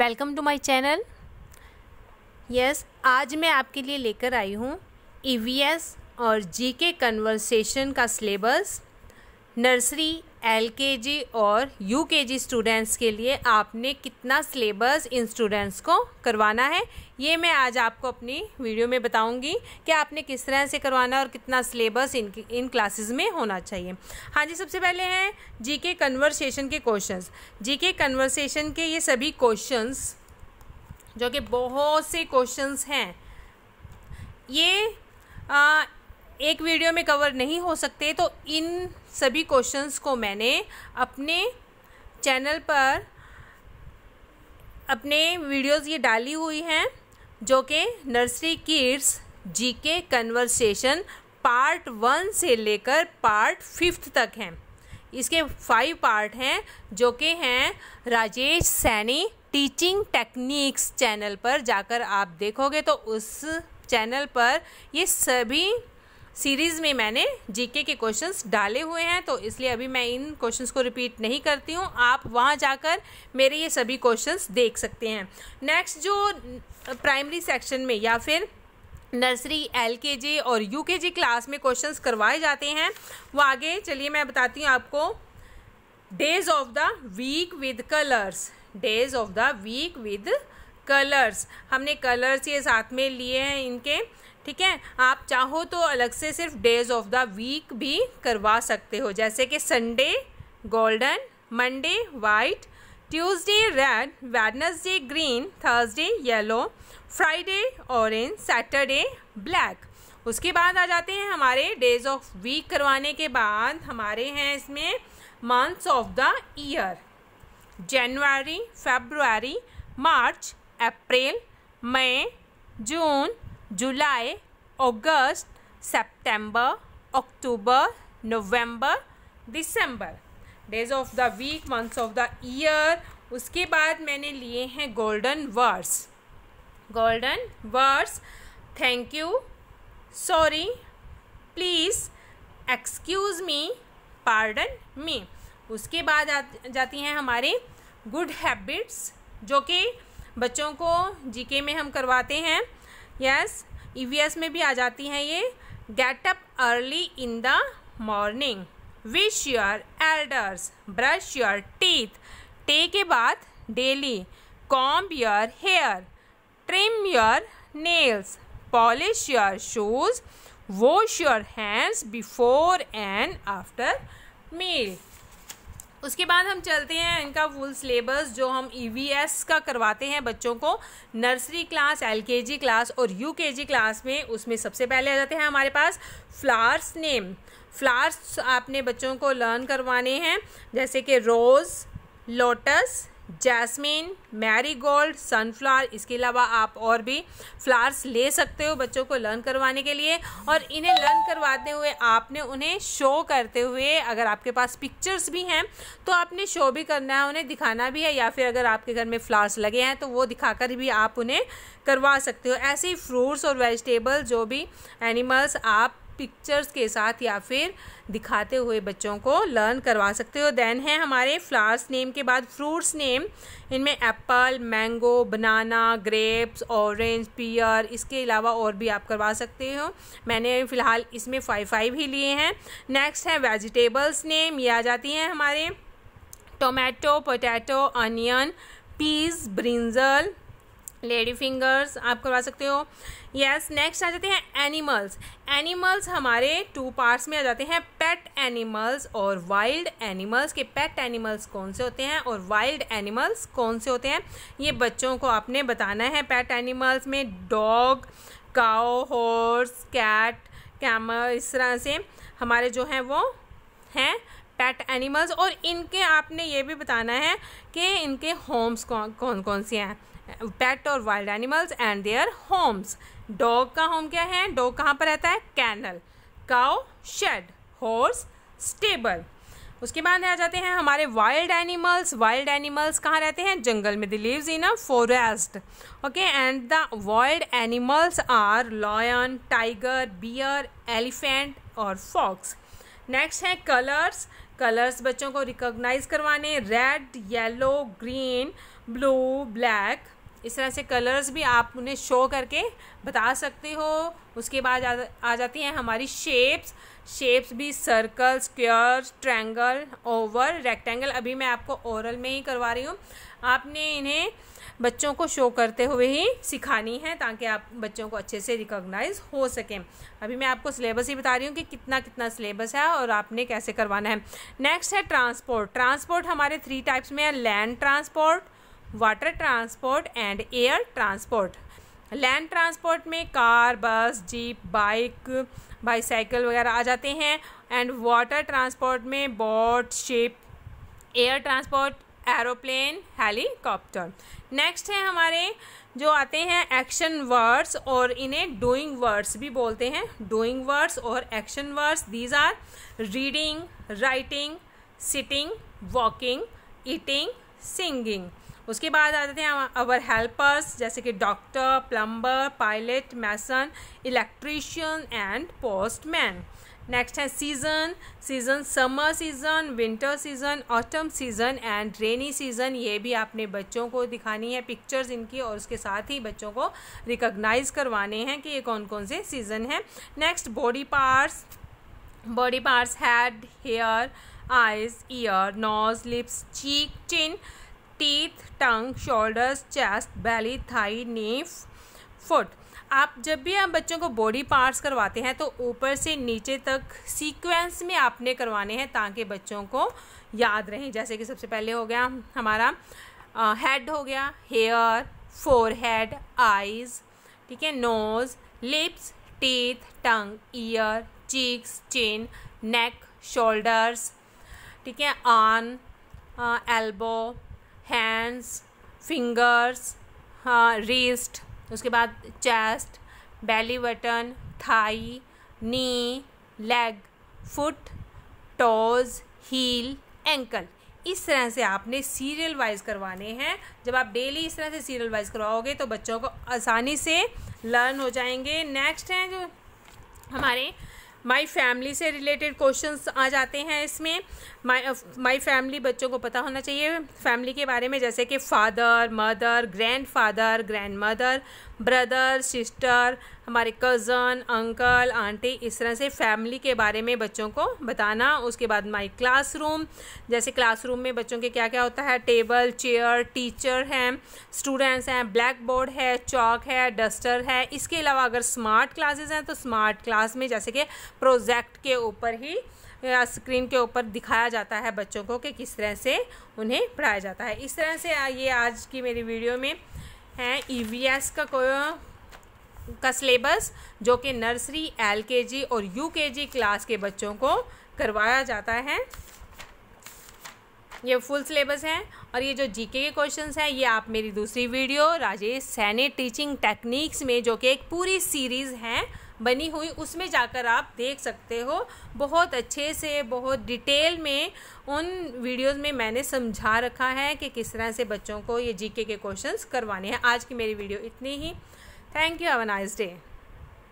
welcome to my channel yes आज मैं आपके लिए लेकर आई हूँ ई e और जीके कन्वर्सेशन का syllabus nursery L K G और यू के जी स्टूडेंट्स के लिए आपने कितना सिलेबस इन स्टूडेंट्स को करवाना है ये मैं आज आपको अपनी वीडियो में बताऊंगी कि आपने किस तरह से करवाना और कितना सिलेबस इन इन क्लासेस में होना चाहिए हाँ जी सबसे पहले हैं जीके कन्वर्सेशन के क्वेश्चंस जीके कन्वर्सेशन के ये सभी क्वेश्चंस जो कि बहुत से क्वेश्चंस हैं ये आ, एक वीडियो में कवर नहीं हो सकते तो इन सभी क्वेश्चंस को मैंने अपने चैनल पर अपने वीडियोस ये डाली हुई हैं जो कि nursery kids G K conversation part one से लेकर पार्ट फिफ्थ तक हैं इसके फाइव पार्ट हैं जो कि हैं Rajesh Saini teaching techniques channel पर जाकर आप देखोगे तो उस चैनल पर ये सभी सीरीज़ में मैंने जीके के क्वेश्चंस डाले हुए हैं तो इसलिए अभी मैं इन क्वेश्चंस को रिपीट नहीं करती हूँ आप वहाँ जाकर मेरे ये सभी क्वेश्चंस देख सकते हैं नेक्स्ट जो प्राइमरी सेक्शन में या फिर नर्सरी एल के जी और यू के जी क्लास में क्वेश्चंस करवाए जाते हैं वो आगे चलिए मैं बताती हूँ आपको days of the week with colours days of the week with colours हमने कलर्स ये साथ में लिए हैं इनके ठीक है आप चाहो तो अलग से सिर्फ डेज ऑफ द वीक भी करवा सकते हो जैसे कि Sunday golden Monday white Tuesday red Wednesday green Thursday yellow Friday orange Saturday black उसके बाद आ जाते हैं हमारे डेज ऑफ वीक करवाने के बाद हमारे हैं इसमें months of the year January February March April May June July August September October November December days of the week months of the year उसके बाद मैंने लिए हैं golden verse golden verse thank you sorry please excuse me pardon me उसके बाद आ जाती हैं हमारे गुड हैबिट्स जो कि बच्चों को जीके में हम करवाते हैं यस ईवीएस ई में भी आ जाती हैं ये get up early in the morning wish your elders brush your teeth take bath daily comb your hair trim your nails polish your shoes wash your hands before and after meal उसके बाद हम चलते हैं इनका full syllabus जो हम ई e का करवाते हैं बच्चों को नर्सरी क्लास एल क्लास और यू क्लास में उसमें सबसे पहले आ जाते हैं हमारे पास फ्लावर्स नेम फ्लावर्स आपने बच्चों को लर्न करवाने हैं जैसे कि rose lotus jasmine marigold sunflower इसके अलावा आप और भी फ्लावर्स ले सकते हो बच्चों को लर्न करवाने के लिए और इन्हें लर्न करवाते हुए आपने उन्हें शो करते हुए अगर आपके पास पिक्चर्स भी हैं तो आपने शो भी करना है उन्हें दिखाना भी है या फिर अगर आपके घर में फ्लावर्स लगे हैं तो वो दिखाकर भी आप उन्हें करवा सकते हो ऐसे ही फ्रूट्स और वेजिटेबल जो भी एनिमल्स आप पिक्चर्स के साथ या फिर दिखाते हुए बच्चों को लर्न करवा सकते हो देन है हमारे फ्लावर्स नेम के बाद फ्रूट्स नेम इनमें apple mango banana grapes orange pear इसके अलावा और भी आप करवा सकते हो मैंने फ़िलहाल इसमें फ़ाइव फाइव ही लिए हैं नेक्स्ट है वेजिटेबल्स नेम ये आ जाती हैं हमारे tomato potato onion peas brinjal lady fingers आप करवा सकते हो यस नेक्स्ट आ जाते हैं एनिमल्स एनिमल्स हमारे टू पार्ट्स में आ जाते हैं पेट एनिमल्स और वाइल्ड एनिमल्स के पेट एनिमल्स कौन से होते हैं और वाइल्ड एनिमल्स कौन से होते हैं ये बच्चों को आपने बताना है पेट एनिमल्स में dog cow horse cat camel इस तरह से हमारे जो हैं वो हैं पेट एनिमल्स और इनके आपने ये भी बताना है कि इनके होम्स कौन कौन कौन से हैं पेट और wild animals and their homes dog का होम क्या है डॉग कहाँ पर रहता है kennel cow shed horse stable उसके बाद आ जाते हैं हमारे वाइल्ड एनिमल्स वाइल्ड एनिमल्स कहाँ रहते हैं जंगल में they lives in a forest okay and the wild animals are lion tiger bear elephant और फॉक्स नेक्स्ट है कलर्स कलर्स बच्चों को रिकॉग्नाइज करवाने red yellow green blue black इस तरह से कलर्स भी आप उन्हें शो करके बता सकते हो उसके बाद आ, आ जाती हैं हमारी शेप्स शेप्स भी circle square triangle oval rectangle अभी मैं आपको ओरल में ही करवा रही हूँ आपने इन्हें बच्चों को शो करते हुए ही सिखानी है ताकि आप बच्चों को अच्छे से रिकॉग्नाइज हो सकें अभी मैं आपको सिलेबस ही बता रही हूँ कि कितना कितना सिलेबस है और आपने कैसे करवाना है नेक्स्ट है ट्रांसपोर्ट ट्रांसपोर्ट हमारे थ्री टाइप्स में है land transport water transport and air transport land transport में car bus jeep bike bicycle वगैरह आ जाते हैं एंड वाटर ट्रांसपोर्ट में boat ship air transport aeroplane helicopter next है हमारे जो आते हैं एक्शन वर्ड्स और इन्हें डूइंग वर्ड्स भी बोलते हैं डूइंग वर्ड्स और action words these are reading writing sitting walking eating singing उसके बाद आते थे अवर हेल्पर्स जैसे कि doctor plumber pilot mason electrician and postman next है season season summer season winter season autumn season and rainy season ये भी आपने बच्चों को दिखानी है पिक्चर्स इनकी और उसके साथ ही बच्चों को रिकॉग्नाइज करवाने हैं कि ये कौन कौन से सीज़न हैं next body parts body parts head hair eyes ear nose lips cheek chin teeth tongue shoulders chest belly thigh knee foot आप जब भी आप बच्चों को बॉडी पार्ट्स करवाते हैं तो ऊपर से नीचे तक सीक्वेंस में आपने करवाने हैं ताकि बच्चों को याद रहें जैसे कि सबसे पहले हो गया हमारा हेड हो गया हेयर फोर हेड आइज़ ठीक है nose lips teeth tongue ear cheeks chin neck shoulders ठीक है आन एल्बो हैंड्स फिंगर्स हाँ रिस्ट उसके बाद chest belly button thigh knee leg foot toes heel ankle इस तरह से आपने सीरियल वाइज करवाने हैं जब आप डेली इस तरह से सीरियल वाइज करवाओगे तो बच्चों को आसानी से लर्न हो जाएंगे नेक्स्ट हैं जो हमारे माई फैमिली से रिलेटेड क्वेश्चन आ जाते हैं इसमें माई माई फैमिली बच्चों को पता होना चाहिए फैमिली के बारे में जैसे कि father mother grandfather grandmother brother sister हमारे कज़न अंकल आंटी इस तरह से फैमिली के बारे में बच्चों को बताना उसके बाद माई क्लासरूम जैसे क्लासरूम में बच्चों के क्या क्या होता है टेबल चेयर टीचर हैं स्टूडेंट्स हैं ब्लैक बोर्ड है चौक है डस्टर है इसके अलावा अगर स्मार्ट क्लासेस हैं तो स्मार्ट क्लास में जैसे कि प्रोजेक्ट के ऊपर ही या स्क्रीन के ऊपर दिखाया जाता है बच्चों को कि किस तरह से उन्हें पढ़ाया जाता है इस तरह से ये आज की मेरी वीडियो में हैं ईवीएस e का का सिलेबस जो कि नर्सरी एलकेजी और यूकेजी क्लास के बच्चों को करवाया जाता है ये फुल सिलेबस है और ये जो जीके के क्वेश्चंस हैं ये आप मेरी दूसरी video Rajesh Saini teaching techniques में जो कि एक पूरी सीरीज़ है बनी हुई उसमें जाकर आप देख सकते हो बहुत अच्छे से बहुत डिटेल में उन वीडियोस में मैंने समझा रखा है कि किस तरह से बच्चों को ये जीके के क्वेश्चंस करवाने हैं आज की मेरी वीडियो इतनी ही thank you have a nice day